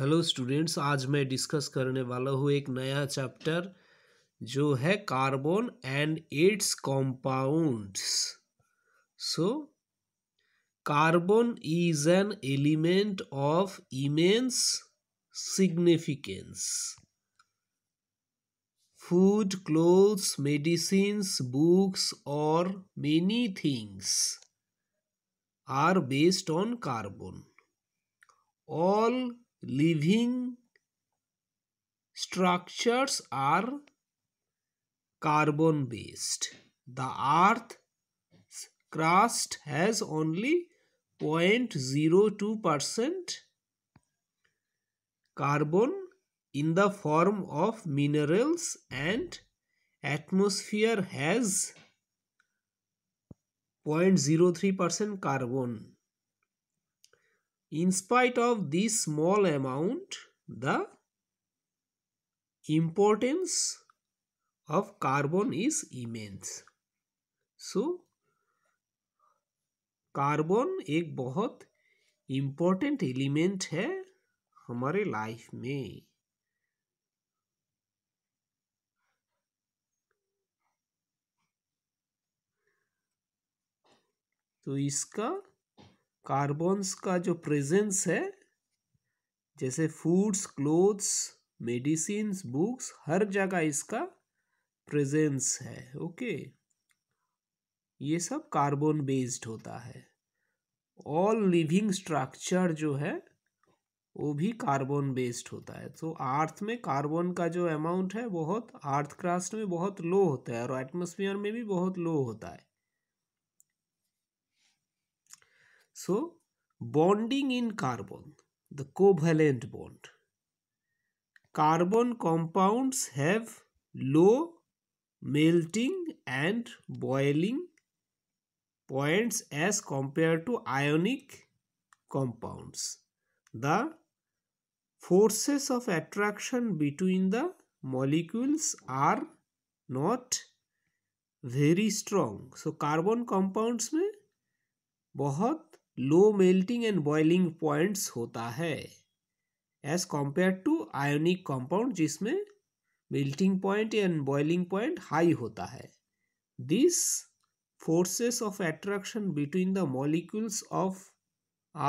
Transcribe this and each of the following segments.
Hello students आज मैं discuss करने वाला हूँ एक नया चैप्टर जो है carbon and its compounds so carbon is an element of immense significance food clothes medicine books और many things are based on carbon all living structures are carbon based. The earth's crust has only 0.02% carbon in the form of minerals and atmosphere has 0.03% carbon in spite of this small amount the importance of carbon is immense so carbon एक बहुत important element है हमारे life में तो इसका carbons का जो presence है जैसे फूड्स क्लोथ्स मेडिसिन बुक्स हर जगह इसका प्रेजेंस है ओके ये सब कार्बन बेस्ड होता है ऑल लिविंग स्ट्रक्चर जो है वो भी कार्बन बेस्ड होता है तो अर्थ में कार्बन का जो अमाउंट है बहुत अर्थ क्रास्ट में बहुत लो होता है और एटमोसफियर में भी बहुत लो होता है So, bonding in carbon, the covalent bond. Carbon compounds have low melting and boiling points as compared to ionic compounds. The forces of attraction between the molecules are not very strong. So carbon compounds में बहुत low melting and boiling points होता है as compare to ionic compound जिसमें melting point and boiling point high होता है this forces of attraction between the molecules of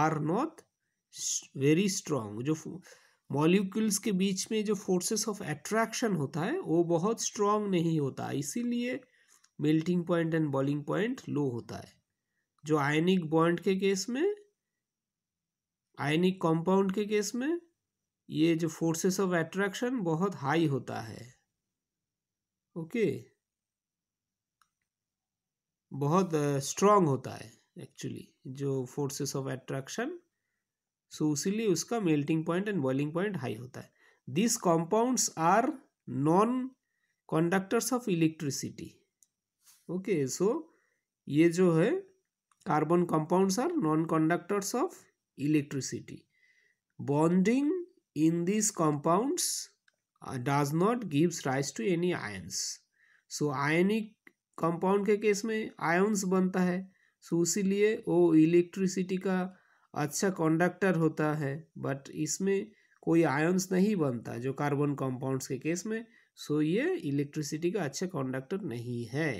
are not very strong जो molecules के बीच में जो फोर्सेस ऑफ एट्रैक्शन होता है वो बहुत स्ट्रांग नहीं होता इसीलिए melting point and boiling point low होता है जो आयनिक बॉन्ड के केस में आयनिक कंपाउंड के केस में ये जो फोर्सेस ऑफ एट्रैक्शन बहुत हाई होता है ओके बहुत स्ट्रांग होता है एक्चुअली जो फोर्सेस ऑफ एट्रैक्शन सो उसी उसका melting point and boiling point high होता है this compounds are non conductors of electricity okay so ये जो है Carbon compounds are non-conductors of electricity. Bonding in these compounds uh, does not gives rise to any ions. So ionic compound ke case mein ions banta hai so, इसीलिए वो electricity का अच्छा conductor होता है but इसमें कोई ions नहीं बनता जो कार्बन कंपाउंड्स के केस में सो so ये इलेक्ट्रिसिटी का अच्छा कंडक्टर नहीं है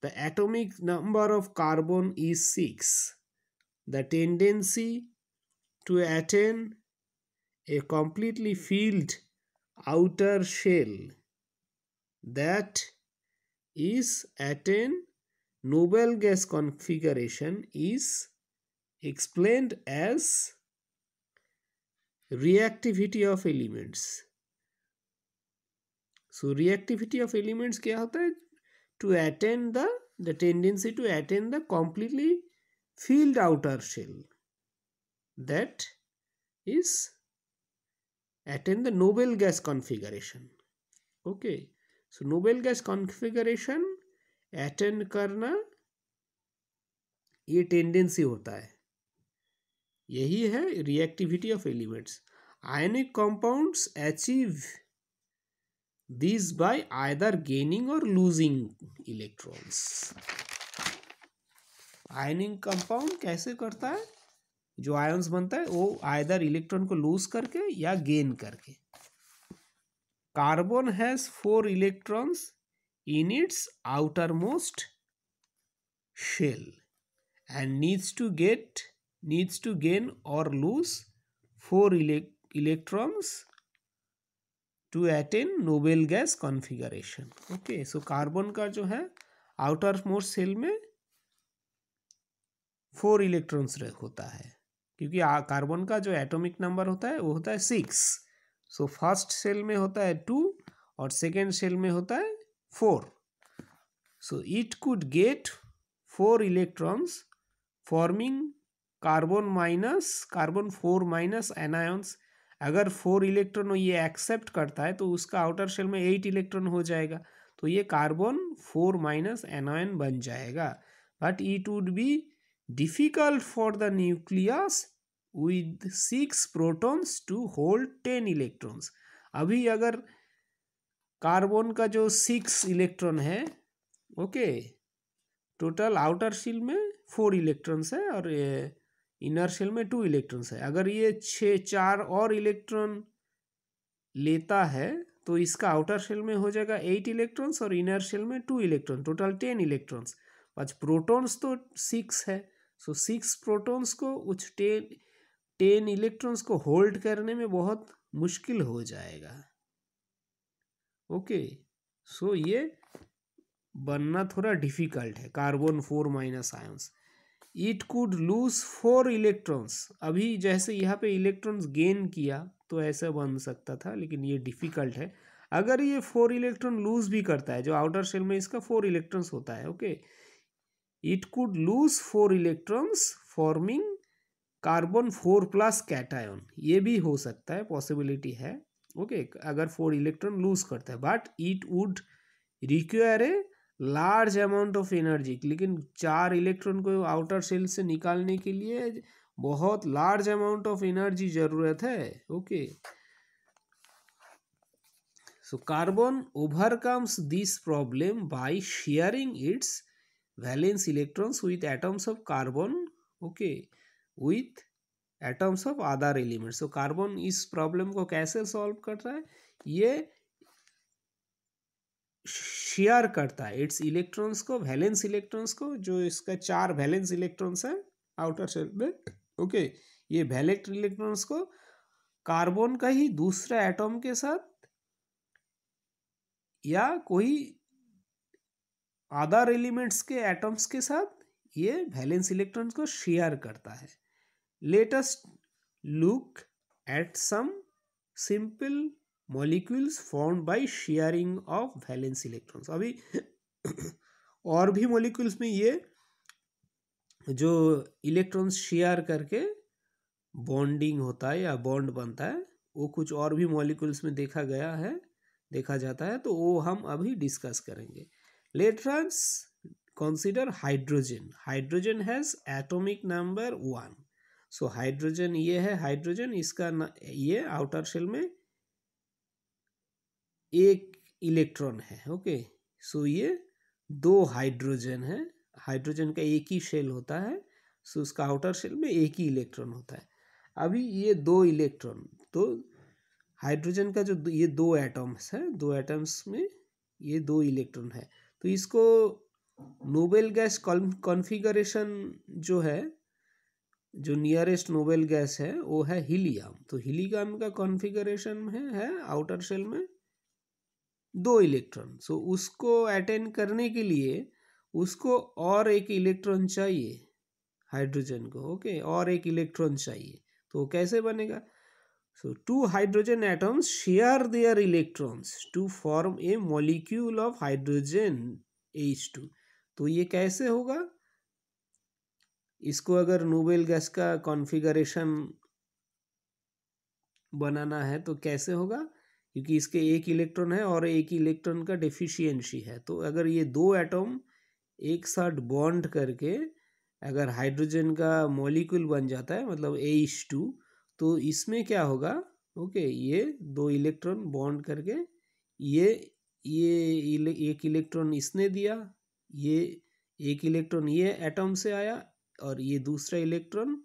The atomic number of carbon is 6. The tendency to attain a completely filled outer shell that is attain noble gas configuration is explained as reactivity of elements so reactivity of elements क्या होता to attain the the tendency to attain the completely filled outer shell that is attain the noble gas configuration okay so noble gas configuration attain karna ye tendency hota hai yahi hai reactivity of elements ionic compounds achieve this by either gaining or losing electrons ionic compound कैसे करता है जो ions बनता है वो either electron को loose करके या गेन करके carbon has four electrons in its outermost shell and needs to get needs to gain or lose four electrons to attain noble gas configuration okay so carbon का जो है outermost shell में four electrons होता है क्योंकि carbon का जो atomic number होता है वो होता है सिक्स सो फर्स्ट सेल में होता है टू और सेकेंड सेल में होता है four so it could get four electrons forming carbon minus carbon four minus anions अगर फोर इलेक्ट्रॉन ये एक्सेप्ट करता है तो उसका आउटर शेल में एट इलेक्ट्रॉन हो जाएगा तो ये कार्बन फोर माइनस एनोन बन जाएगा but it would be difficult for the nucleus with six protons to hold ten electrons अभी अगर कार्बन का जो सिक्स इलेक्ट्रॉन है ओके टोटल आउटर शील में फोर इलेक्ट्रॉन्स है और ये इनर शेल में टू इलेक्ट्रॉन्स है अगर ये छः चार और इलेक्ट्रॉन लेता है तो इसका आउटर शेल में हो जाएगा एट इलेक्ट्रॉन्स और इनर शेल में two electron total ten electrons पाँच प्रोटॉन्स तो सिक्स है सो सिक्स प्रोटॉन्स को उस टेन टेन इलेक्ट्रॉन्स को होल्ड करने में बहुत मुश्किल हो जाएगा ओके सो ये बनना थोड़ा डिफिकल्ट है carbon four minus ions it could lose four electrons अभी जैसे यहाँ पे इलेक्ट्रॉन्स गेन किया तो ऐसा बन सकता था लेकिन ये डिफ़िकल्ट है अगर ये फोर इलेक्ट्रॉन लूज भी करता है जो आउटर शेल में इसका फोर इलेक्ट्रॉन्स होता है okay it could lose four electrons forming carbon four plus cation ये भी हो सकता है पॉसिबिलिटी है ओके okay, अगर फोर इलेक्ट्रॉन लूज करता है but it would require a large amount of energy लेकिन चार इलेक्ट्रॉन को आउटर सेल से निकालने के लिए बहुत लार्ज अमाउंट ऑफ एनर्जी जरूरत है okay so carbon overcomes this problem by sharing its valence electrons with atoms of carbon okay with atoms of other elements so carbon इस प्रॉब्लम को कैसे सॉल्व कर रहा है ये शेयर करता है इट्स इलेक्ट्रॉन्स को वैलेंस इलेक्ट्रॉन्स को जो इसका चार वैलेंस इलेक्ट्रॉन्स है आउटर शेल में ओके ये वैलेंट इलेक्ट्रॉन्स को कार्बन का ही दूसरे एटम के साथ या कोई अदर एलिमेंट्स के एटम्स के साथ ये वैलेंस इलेक्ट्रॉन्स को शेयर करता है let us look at some simple molecules form by sharing of valence electrons अभी और भी मॉलिक्यूल्स में ये जो इलेक्ट्रॉन्स शेयर करके बॉन्डिंग होता है या बॉन्ड बनता है वो कुछ और भी मॉलिक्यूल्स में देखा गया है देखा जाता है तो वो हम अभी डिस्कस करेंगे लेट्रांस consider hydrogen hydrogen has atomic number one so hydrogen ये है हाइड्रोजन इसका ये आउटर शेल में एक इलेक्ट्रॉन है ओके सो ये दो हाइड्रोजन है हाइड्रोजन का एक ही शेल होता है सो उसका आउटर शेल में एक ही इलेक्ट्रॉन होता है अभी ये दो इलेक्ट्रॉन तो हाइड्रोजन का जो ये दो एटम्स है दो एटम्स में ये दो इलेक्ट्रॉन है तो इसको नोबेल गैस कॉन्फ़िगरेशन जो है जो नियरेस्ट नोबेल गैस है वो है हीलियम तो हीलियम का कॉन्फ़िगरेशन है, है आउटर शेल में दो इलेक्ट्रॉन सो so, उसको अटेंड करने के लिए उसको और एक इलेक्ट्रॉन चाहिए हाइड्रोजन को ओके okay? और एक इलेक्ट्रॉन चाहिए तो कैसे बनेगा so two hydrogen atoms share their electrons to form a molecule of hydrogen H two तो ये कैसे होगा इसको अगर नोबेल गैस का कॉन्फ़िगरेशन बनाना है तो कैसे होगा क्योंकि इसके एक इलेक्ट्रॉन है और एक इलेक्ट्रॉन का डिफिशियंसी है तो अगर ये दो एटम एक साथ बॉन्ड करके अगर हाइड्रोजन का मॉलिक्यूल बन जाता है मतलब एच टू तो इसमें क्या होगा ओके ये दो इलेक्ट्रॉन बॉन्ड करके ये ये एक इलेक्ट्रॉन इसने दिया ये एक इलेक्ट्रॉन ये एटम से आया और ये दूसरा इलेक्ट्रॉन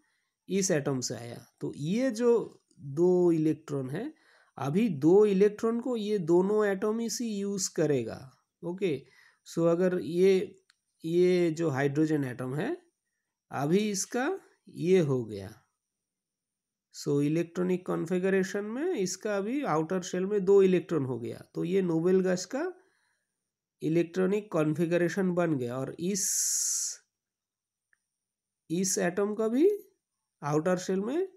इस एटम से आया तो ये जो दो इलेक्ट्रॉन है अभी दो इलेक्ट्रॉन को ये दोनों एटॉम ही यूज़ करेगा ओके सो अगर ये ये जो हाइड्रोजन एटम है अभी इसका ये हो गया सो इलेक्ट्रॉनिक कॉन्फ़िगरेशन में इसका अभी आउटर शेल में दो इलेक्ट्रॉन हो गया तो ये नोबेल गैस का इलेक्ट्रॉनिक कॉन्फ़िगरेशन बन गया और इस इस एटम का भी आउटर शेल में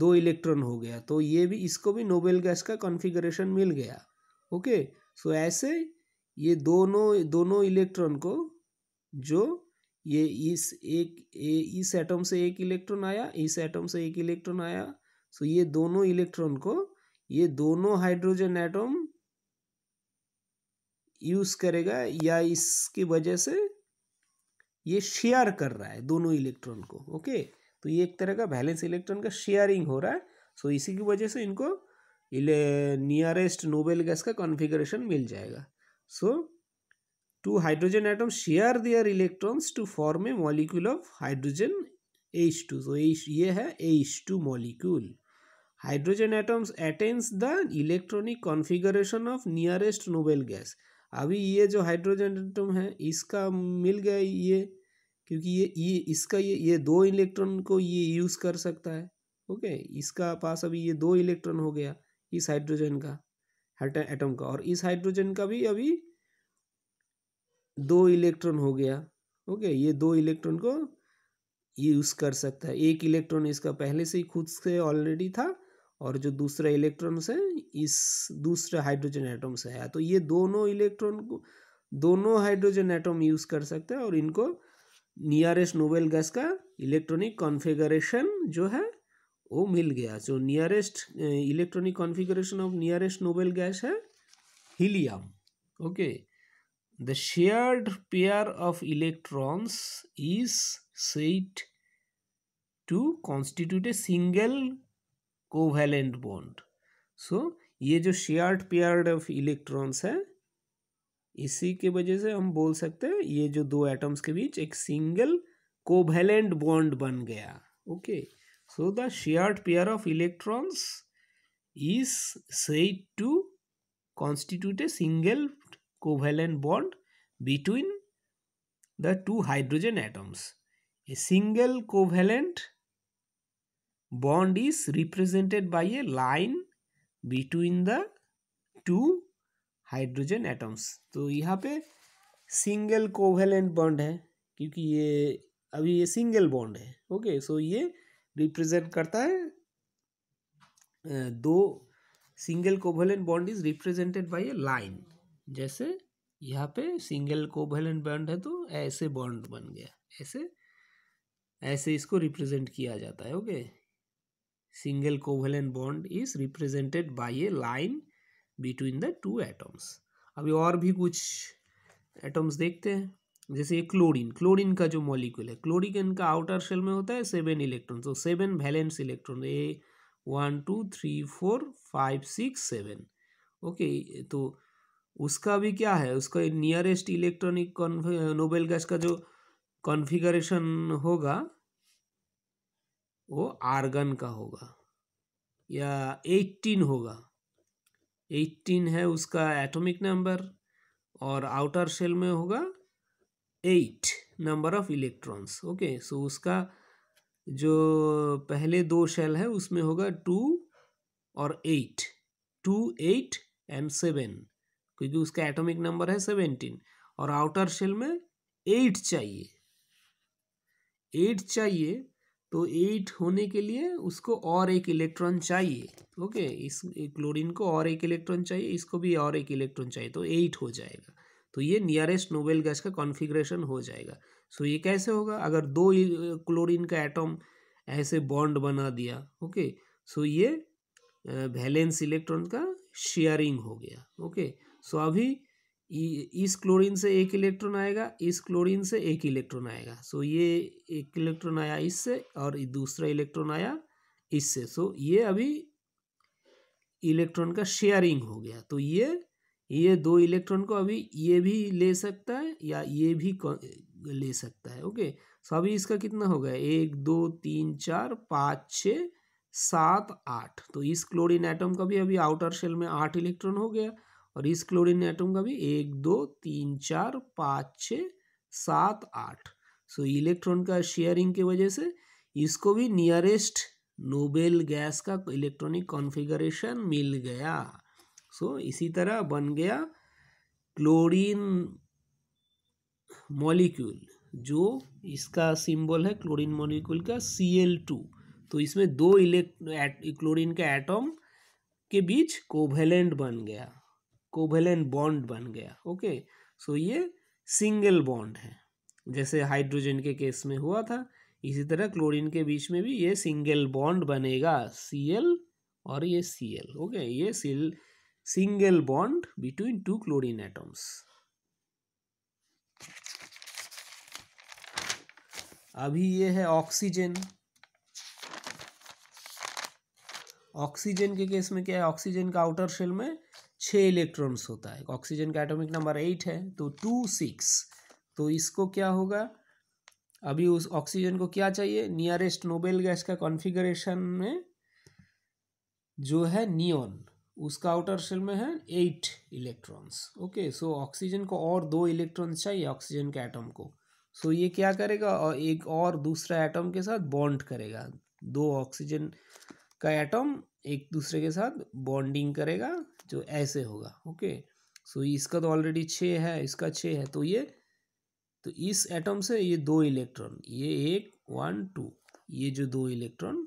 दो इलेक्ट्रॉन हो गया तो ये भी इसको भी नोबेल गैस का कॉन्फ़िगरेशन मिल गया ओके सो ऐसे ये दोनों दोनों इलेक्ट्रॉन को जो ये इस एक ए, इस एटम से एक इलेक्ट्रॉन आया इस एटम से एक इलेक्ट्रॉन आया सो ये दोनों इलेक्ट्रॉन को ये दोनों हाइड्रोजन एटम यूज़ करेगा या इसकी वजह से ये शेयर कर रहा है दोनों इलेक्ट्रॉन को ओके तो ये एक तरह का बैलेंस इलेक्ट्रॉन का शेयरिंग हो रहा है सो इसी की वजह से इनको नियरेस्ट नोबेल गैस का कॉन्फिगरेशन मिल जाएगा so two hydrogen atom share their electrons to form a molecule of hydrogen H two so ये है H two molecule hydrogen atoms attains the electronic configuration of nearest noble gas अभी ये जो hydrogen atom है इसका मिल गया ये क्योंकि ये ये इसका ये ये दो इलेक्ट्रॉन को ये यूज़ कर सकता है ओके इसका पास अभी ये दो इलेक्ट्रॉन हो गया इस हाइड्रोजन का एटम का और इस हाइड्रोजन का भी अभी दो इलेक्ट्रॉन हो गया ओके ये दो इलेक्ट्रॉन को यूज़ कर सकता है एक इलेक्ट्रॉन इसका पहले से ही खुद से ऑलरेडी था और जो दूसरा इलेक्ट्रॉन से इस दूसरे हाइड्रोजन एटम से है तो ये दोनों इलेक्ट्रॉन को दोनों हाइड्रोजन एटम यूज़ कर सकते हैं और इनको नियरेस्ट नोबेल गैस का इलेक्ट्रॉनिक कॉन्फ़िगरेशन जो है वो मिल गया जो nearest electronic configuration of nearest noble gas है helium okay the shared pair of electrons is said to constitute a single covalent bond so ये जो शेयर्ड पेयर ऑफ इलेक्ट्रॉन्स है इसी के वजह से हम बोल सकते हैं ये जो दो एटम्स के बीच एक सिंगल कोवेलेंट बॉन्ड बन गया okay so the shared pair of electrons is said to constitute a single covalent bond between the two hydrogen atoms a single covalent bond is represented by a line between the two hydrogen atoms तो यहाँ पे single covalent bond है क्योंकि ये अभी ये single bond है okay so ये रिप्रेजेंट करता है दो single covalent bond is represented by a line जैसे यहाँ पे सिंगल कोवेलेंट बॉन्ड है तो ऐसे बॉन्ड बन गया ऐसे ऐसे इसको रिप्रेजेंट किया जाता है okay single covalent bond is represented by a line between the two atoms अभी और भी कुछ एटम्स देखते हैं जैसे ये क्लोरीन क्लोरीन का जो मॉलिक्यूल है क्लोरीन का आउटर शेल में होता है सेवन इलेक्ट्रॉन तो seven valence electron a one two three four five six seven okay तो उसका भी क्या है उसका नियरेस्ट इलेक्ट्रॉनिक नोबेल गैस का जो कॉन्फ़िगरेशन होगा वो आर्गन का होगा या एट्टीन होगा एट्टीन है उसका एटॉमिक नंबर और आउटर शेल में होगा eight number of electrons okay so उसका जो पहले दो शेल है उसमें होगा टू और eight two eight and seven क्योंकि उसका एटॉमिक नंबर है सेवेंटीन और आउटर शेल में एट चाहिए एट चाहिए तो एट होने के लिए उसको और एक इलेक्ट्रॉन चाहिए ओके इस क्लोरीन को और एक इलेक्ट्रॉन चाहिए इसको भी और एक इलेक्ट्रॉन चाहिए तो एट हो जाएगा तो ये नियरेस्ट नोबेल गैस का कॉन्फिग्रेशन हो जाएगा सो ये कैसे होगा अगर दो क्लोरीन का एटम ऐसे बॉन्ड बना दिया ओके सो ये वैलेंस इलेक्ट्रॉन का शेयरिंग हो गया ओके सो अभी इस क्लोरीन से एक इलेक्ट्रॉन आएगा इस क्लोरीन से एक इलेक्ट्रॉन आएगा सो ये एक इलेक्ट्रॉन आया इससे और दूसरा इलेक्ट्रॉन आया इससे सो ये अभी इलेक्ट्रॉन का शेयरिंग हो गया तो ये ये दो इलेक्ट्रॉन को अभी ये भी ले सकता है या ये भी ले सकता है ओके सो अभी इसका कितना हो गया एक दो तीन चार पाँच छ सात आठ तो इस क्लोरीन एटम का भी अभी आउटर शेल में आठ इलेक्ट्रॉन हो गया और इस क्लोरीन एटम का भी एक दो तीन चार पाँच छ सात आठ सो इलेक्ट्रॉन का शेयरिंग की वजह से इसको भी नियरेस्ट नोबेल गैस का इलेक्ट्रॉनिक कॉन्फ़िगरेशन मिल गया सो so, इसी तरह बन गया क्लोरीन मॉलिक्यूल जो इसका सिंबल है क्लोरीन मॉलिक्यूल का सी एल टू तो इसमें दो इलेक्ट क्लोरीन के एटम के बीच कोवेलेंट बन गया कोवेलेंट बॉन्ड बन गया ओके सो ये सिंगल बॉन्ड है जैसे हाइड्रोजन के केस में हुआ था इसी तरह क्लोरीन के बीच में भी ये सिंगल बॉन्ड बनेगा सी एल और ये सी एल ओके ये सील single bond between two chlorine atoms अभी ये है ऑक्सीजन ऑक्सीजन के केस में क्या है ऑक्सीजन का आउटर शेल में छः इलेक्ट्रॉन्स होता है ऑक्सीजन का एटॉमिक नंबर एट है तो टू सिक्स तो इसको क्या होगा अभी उस ऑक्सीजन को क्या चाहिए नियरेस्ट नोबेल गैस का कॉन्फ़िगरेशन में जो है नियॉन उसका आउटर शेल में है eight electrons okay so oxygen को और दो इलेक्ट्रॉन्स चाहिए ऑक्सीजन के एटम को सो so, ये क्या करेगा और एक और दूसरा एटम के साथ बॉन्ड करेगा दो ऑक्सीजन का एटम एक दूसरे के साथ बॉन्डिंग करेगा जो ऐसे होगा ओके सो so, इसका तो ऑलरेडी छ है इसका छ है तो ये तो इस एटम से ये दो इलेक्ट्रॉन ये एक वन टू ये जो दो इलेक्ट्रॉन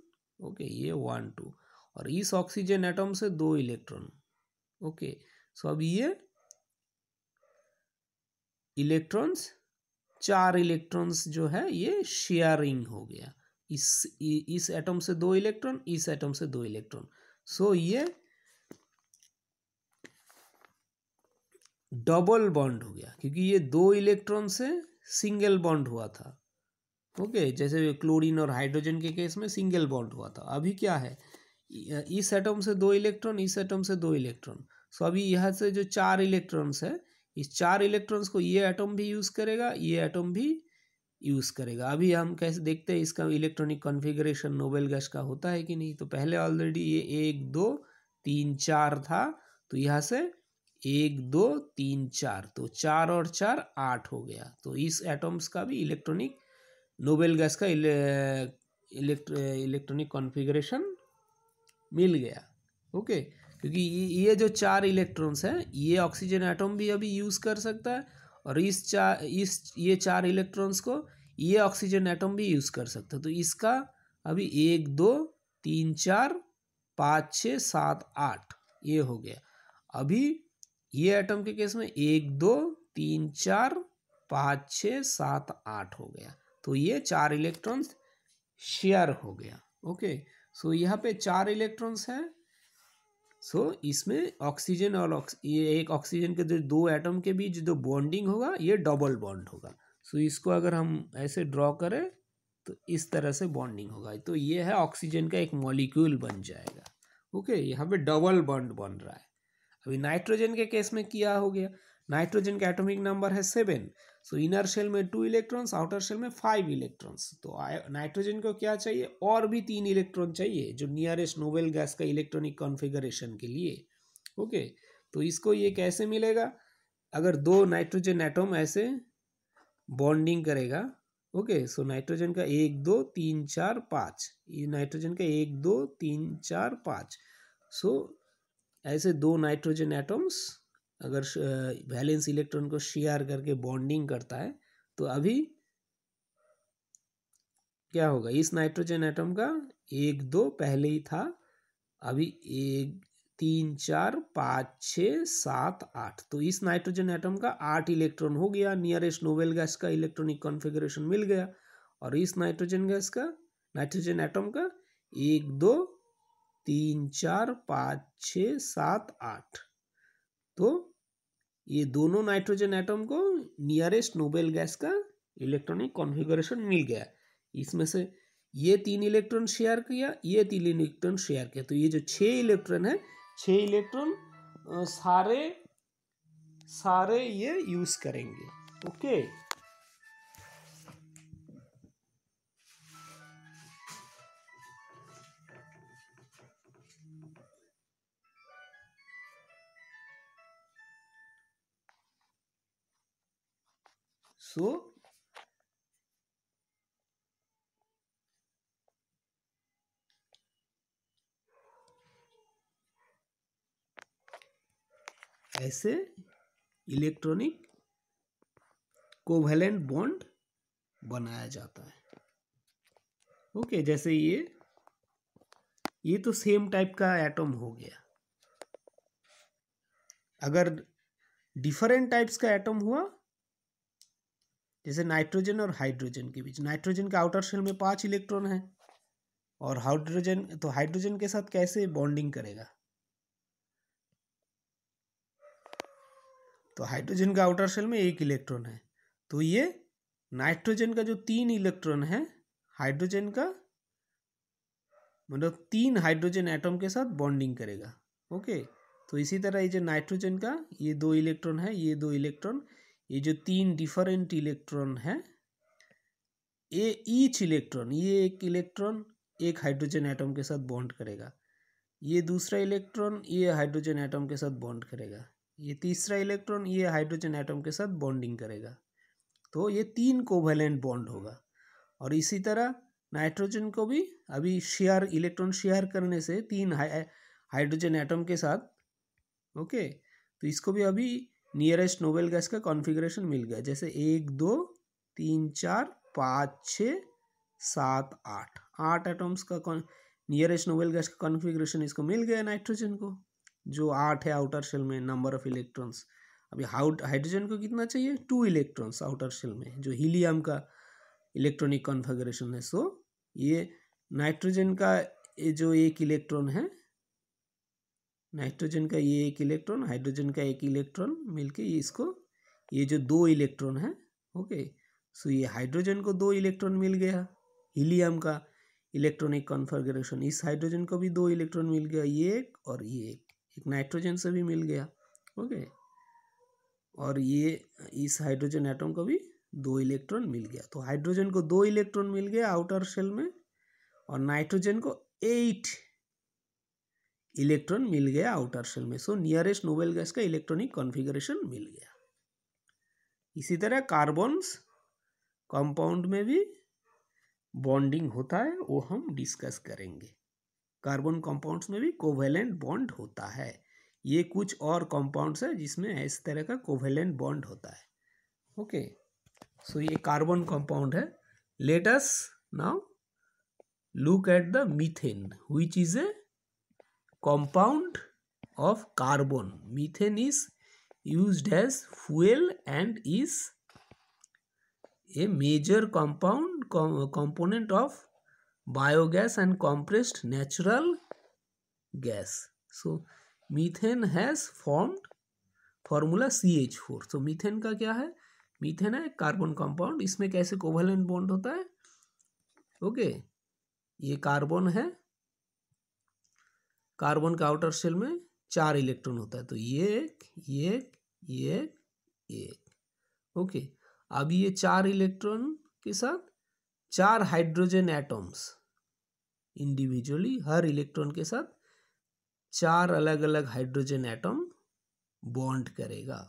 ओके ये वन टू और इस ऑक्सीजन एटम से दो इलेक्ट्रॉन ओके सो अब ये इलेक्ट्रॉन्स चार इलेक्ट्रॉन्स जो है ये शेयरिंग हो गया इस इस एटम से दो इलेक्ट्रॉन इस एटम से दो इलेक्ट्रॉन सो so, ये डबल बॉन्ड हो गया क्योंकि ये दो इलेक्ट्रॉन से सिंगल बॉन्ड हुआ था ओके okay, जैसे क्लोरीन और हाइड्रोजन के केस में सिंगल बॉन्ड हुआ था अभी क्या है इस एटम से दो इलेक्ट्रॉन इस एटम से दो इलेक्ट्रॉन सो अभी यहाँ से जो चार इलेक्ट्रॉन्स है इस चार इलेक्ट्रॉन्स को ये एटम भी यूज़ करेगा ये एटम भी यूज़ करेगा अभी हम कैसे देखते हैं इसका इलेक्ट्रॉनिक कॉन्फ़िगरेशन नोबेल गैस का होता है कि नहीं तो पहले ऑलरेडी ये एक दो तीन चार था तो यहाँ से एक दो तीन चार तो चार और चार आठ हो गया तो इस एटम्स का भी इलेक्ट्रॉनिक नोबेल गैस का इलेक्ट्रॉनिक कॉन्फ़िगरेशन मिल गया ओके क्योंकि ये जो चार इलेक्ट्रॉन्स हैं ये ऑक्सीजन एटम भी अभी यूज़ कर सकता है और इस चार इस ये चार इलेक्ट्रॉन्स को ये ऑक्सीजन एटम भी यूज़ कर सकते तो इसका अभी एक दो तीन चार पाँच छ सात आठ ये हो गया अभी ये एटम के केस में एक दो तीन चार पाँच छ सात आठ हो गया तो ये चार इलेक्ट्रॉन्स शेयर हो गया ओके सो यहाँ पे चार इलेक्ट्रॉन्स हैं सो so, इसमें ऑक्सीजन और ये एक ऑक्सीजन के जो दो एटम के बीच जो बॉन्डिंग होगा ये डबल बॉन्ड होगा सो इसको अगर हम ऐसे ड्रॉ करें तो इस तरह से बॉन्डिंग होगा तो ये है ऑक्सीजन का एक मॉलिक्यूल बन जाएगा ओके यहाँ पे डबल बॉन्ड बन रहा है अभी नाइट्रोजन के केस में क्या हो गया नाइट्रोजन का एटॉमिक नंबर है सेवन सो इनर शेल में टू इलेक्ट्रॉन्स आउटर शेल में फाइव इलेक्ट्रॉन्स तो नाइट्रोजन को क्या चाहिए और भी तीन इलेक्ट्रॉन चाहिए जो नियरेस्ट नोबेल गैस का इलेक्ट्रॉनिक कॉन्फ़िगरेशन के लिए ओके तो इसको ये कैसे मिलेगा अगर दो नाइट्रोजन एटम ऐसे बॉन्डिंग करेगा ओके सो नाइट्रोजन का एक दो तीन चार पाँच ये नाइट्रोजन का एक दो तीन चार पाँच सो so, ऐसे दो नाइट्रोजन एटम्स अगर वैलेंस इलेक्ट्रॉन को शेयर करके बॉन्डिंग करता है तो अभी क्या होगा इस नाइट्रोजन एटम का एक दो पहले ही था अभी एक तीन चार पाँच छ सात आठ तो इस नाइट्रोजन एटम का आठ इलेक्ट्रॉन हो गया नियरेस्ट नोबेल गैस का इलेक्ट्रॉनिक कॉन्फ़िगरेशन मिल गया और इस नाइट्रोजन गैस का नाइट्रोजन एटम का एक दो तीन चार पाँच छ सात आठ तो ये दोनों नाइट्रोजन एटम को नियरेस्ट नोबेल गैस का इलेक्ट्रॉनिक कॉन्फ़िगरेशन मिल गया इसमें से ये तीन इलेक्ट्रॉन शेयर किया ये तीन इलेक्ट्रॉन शेयर किया तो ये जो छः इलेक्ट्रॉन है छः इलेक्ट्रॉन सारे सारे ये यूज करेंगे ओके सो so, ऐसे इलेक्ट्रॉनिक कोवेलेंट बॉन्ड बनाया जाता है ओके okay, जैसे ये ये तो सेम टाइप का एटम हो गया अगर डिफरेंट टाइप्स का एटम हुआ जैसे नाइट्रोजन और हाइड्रोजन के बीच नाइट्रोजन के आउटर शेल में पांच इलेक्ट्रॉन है और हाइड्रोजन तो हाइड्रोजन के साथ कैसे बॉन्डिंग करेगा तो हाइड्रोजन का आउटर शेल में एक इलेक्ट्रॉन है तो ये नाइट्रोजन का जो तीन इलेक्ट्रॉन है हाइड्रोजन का मतलब तीन हाइड्रोजन एटम के साथ बॉन्डिंग करेगा ओके तो इसी तरह ये जो नाइट्रोजन का ये दो इलेक्ट्रॉन है ये दो इलेक्ट्रॉन ये जो तीन डिफरेंट इलेक्ट्रॉन है ये ईच इलेक्ट्रॉन ये एक इलेक्ट्रॉन एक हाइड्रोजन एटम के साथ बॉन्ड करेगा ये दूसरा इलेक्ट्रॉन ये हाइड्रोजन एटम के साथ बॉन्ड करेगा ये तीसरा इलेक्ट्रॉन ये हाइड्रोजन आइटम के साथ बॉन्डिंग करेगा तो ये तीन कोवेलेंट बॉन्ड होगा और इसी तरह नाइट्रोजन को भी अभी शेयर इलेक्ट्रॉन शेयर करने से तीन हाइड्रोजन एटम के साथ ओके तो इसको भी अभी नियरेस्ट नोबेल गैस का कॉन्फ़िगरेशन मिल गया जैसे एक दो तीन चार पाँच छ सात आठ आठ एटम्स का नियरेस्ट नोबेल गैस का कॉन्फ़िगरेशन इसको मिल गया नाइट्रोजन को जो आठ है आउटर शेल में नंबर ऑफ इलेक्ट्रॉन्स अभी हाउट हाइड्रोजन को कितना चाहिए टू इलेक्ट्रॉन्स आउटर शेल में जो हीलियम का इलेक्ट्रॉनिक कॉन्फिगरेशन है सो ये नाइट्रोजन का ये जो एक इलेक्ट्रॉन है नाइट्रोजन का ये एक इलेक्ट्रॉन हाइड्रोजन का एक इलेक्ट्रॉन मिलके ये इसको ये जो दो इलेक्ट्रॉन है ओके सो ये हाइड्रोजन को दो इलेक्ट्रॉन मिल गया हीलियम का इलेक्ट्रॉनिक कॉन्फिगरेशन इस हाइड्रोजन को भी दो इलेक्ट्रॉन मिल गया ये एक और ये एक एक नाइट्रोजन से भी मिल गया ओके और ये इस हाइड्रोजन एटम को भी दो इलेक्ट्रॉन मिल गया तो हाइड्रोजन को दो इलेक्ट्रॉन मिल गया आउटर शेल में और नाइट्रोजन को एट इलेक्ट्रॉन मिल गया आउटर शेल में सो नियरेस्ट नोबेल गैस का इलेक्ट्रॉनिक कॉन्फ़िगरेशन मिल गया इसी तरह कार्बन्स कंपाउंड में भी बॉन्डिंग होता है वो हम डिस्कस करेंगे कार्बन कंपाउंड्स में भी कोवेलेंट बॉन्ड होता है ये कुछ और कंपाउंड्स है जिसमें इस तरह का कोवेलेंट बॉन्ड होता है ओके सो ये कार्बन कंपाउंड है let us now look at the methane which is a compound of carbon methane is used as fuel and is a major compound component of biogas and compressed natural gas so methane has formed formula C H four so methane का क्या है methane है carbon compound इसमें कैसे covalent bond होता है okay ये carbon है कार्बन का आउटर शेल में चार इलेक्ट्रॉन होता है तो ये एक ये एक ये एक ओके एक ओके अब ये चार इलेक्ट्रॉन के साथ चार हाइड्रोजन एटम्स इंडिविजुअली हर इलेक्ट्रॉन के साथ चार अलग अलग हाइड्रोजन एटम बॉन्ड करेगा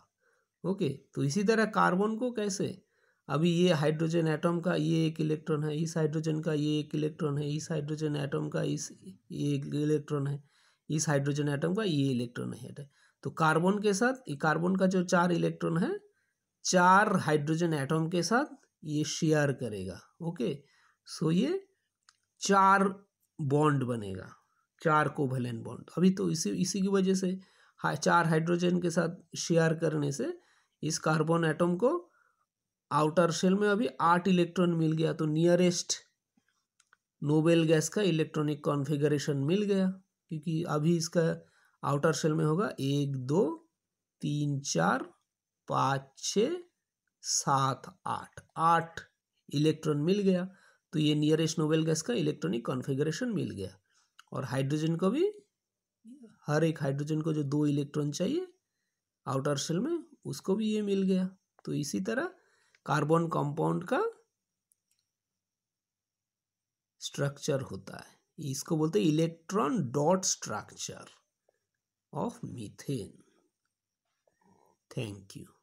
ओके तो इसी तरह कार्बन को कैसे अभी ये हाइड्रोजन एटम का ये एक इलेक्ट्रॉन है इस हाइड्रोजन का ये एक इलेक्ट्रॉन है इस हाइड्रोजन एटम का इस ये एक इलेक्ट्रॉन है इस हाइड्रोजन एटम का ये इलेक्ट्रॉन है तो कार्बन के साथ कार्बन का जो चार इलेक्ट्रॉन है चार हाइड्रोजन एटम के साथ ये शेयर करेगा ओके सो ये चार बॉन्ड बनेगा चार कोवलेंट बॉन्ड अभी तो इसी इसी की वजह से हा, चार हाइड्रोजन के साथ शेयर करने से इस कार्बन एटम को आउटर शेल में अभी आठ इलेक्ट्रॉन मिल गया तो नियरेस्ट नोबेल गैस का इलेक्ट्रॉनिक कॉन्फ़िगरेशन मिल गया क्योंकि अभी इसका आउटर शेल में होगा एक दो तीन चार पाँच छः सात आठ आठ इलेक्ट्रॉन मिल गया तो ये नियरेस्ट नोबेल गैस का इलेक्ट्रॉनिक कॉन्फ़िगरेशन मिल गया और हाइड्रोजन को भी हर एक हाइड्रोजन को जो दो इलेक्ट्रॉन चाहिए आउटर शेल में उसको भी ये मिल गया तो इसी तरह कार्बन कंपाउंड का स्ट्रक्चर होता है इसको बोलते हैं electron dot structure of methane thank you